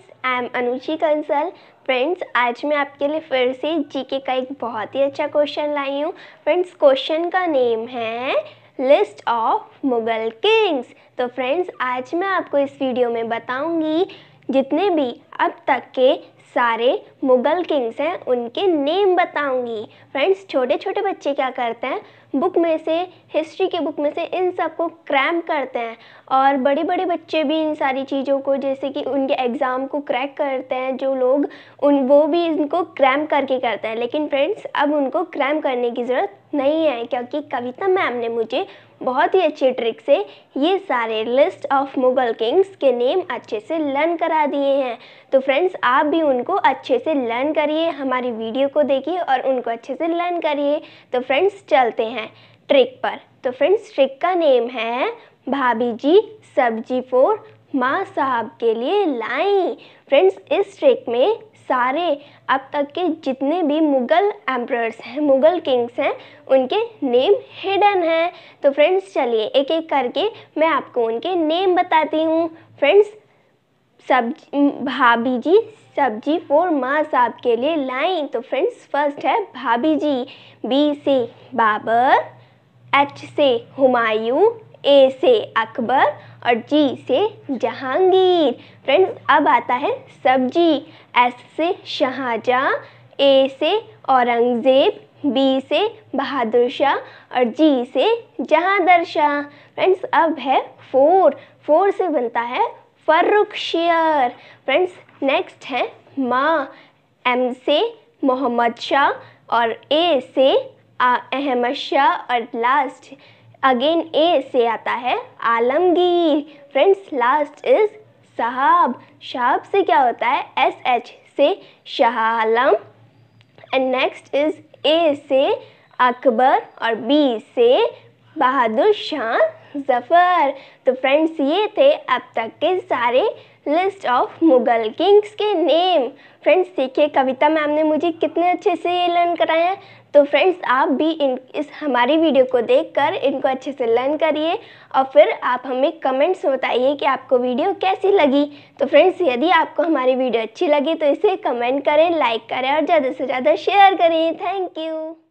friends I am Anuji Kansal friends आज मैं आपके लिए फिर से जीके का एक बहुत ही अच्छा क्वेश्चन लाई हूँ फ्रेंड्स क्वेश्चन का नेम है लिस्ट ऑफ मुगल किंग्स तो फ्रेंड्स आज मैं आपको इस वीडियो में बताऊंगी जितने भी अब तक के सारे मुगल किंग्स हैं उनके नेम बताऊंगी फ्रेंड्स छोटे छोटे बच्चे क्या करते हैं बुक में से हिस्ट्री के बुक में से इन सब को क्रैम करते हैं और बड़े बड़े बच्चे भी इन सारी चीज़ों को जैसे कि उनके एग्ज़ाम को क्रैक करते हैं जो लोग उन वो भी इनको क्रैम करके करते हैं लेकिन फ्रेंड्स अब उनको क्रैम करने की ज़रूरत नहीं है क्योंकि कविता मैम ने मुझे बहुत ही अच्छे ट्रिक से ये सारे लिस्ट ऑफ मुगल किंग्स के नेम अच्छे से लर्न करा दिए हैं तो फ्रेंड्स आप भी उनको अच्छे से लर्न करिए हमारी वीडियो को देखिए और उनको अच्छे से लर्न करिए तो फ्रेंड्स चलते हैं हैं ट्रिक पर तो फ्रेंड्स ट्रिक का नेम है भाभी जी सब्जी फोर माँ साहब के लिए लाई फ्रेंड्स इस ट्रिक में सारे अब तक के जितने भी मुग़ल एम्प्रर्स हैं मुग़ल किंग्स हैं उनके नेम हिडन हैं तो फ्रेंड्स चलिए एक एक करके मैं आपको उनके नेम बताती हूँ फ्रेंड्स सब्जी भाभी जी सब्जी फोर माँ साहब के लिए लाइन तो फ्रेंड्स फर्स्ट है भाभी जी बी से बाबर एच से हुमायूं ए से अकबर और जी से जहांगीर फ्रेंड्स अब आता है सब्जी एस से शाहजहाँ ए से औरंगज़ेब बी से बहादुर शाह और जी से जहांदर शाह फ्रेंड्स अब है फोर फोर से बनता है शेयर फ्रेंड्स नेक्स्ट है माँ एम से मोहम्मद शाह और ए से अहमद शाह और लास्ट अगेन ए से आता है आलमगीर फ्रेंड्स लास्ट इज साहब शाहब से क्या होता है एस एच से Shah Alam and next is A से अकबर और बी से बहादुर शाह जफ़र तो फ्रेंड्स ये थे अब तक के सारे लिस्ट ऑफ मुग़ल किंग्स के नेम फ्रेंड्स देखिए कविता मैम ने मुझे कितने अच्छे से ये लर्न कराया तो फ्रेंड्स आप भी इन इस हमारी वीडियो को देखकर इनको अच्छे से लर्न करिए और फिर आप हमें कमेंट्स में बताइए कि आपको वीडियो कैसी लगी तो फ्रेंड्स यदि आपको हमारी वीडियो अच्छी लगी तो इसे कमेंट करें लाइक करें और ज़्यादा से ज़्यादा शेयर करें थैंक यू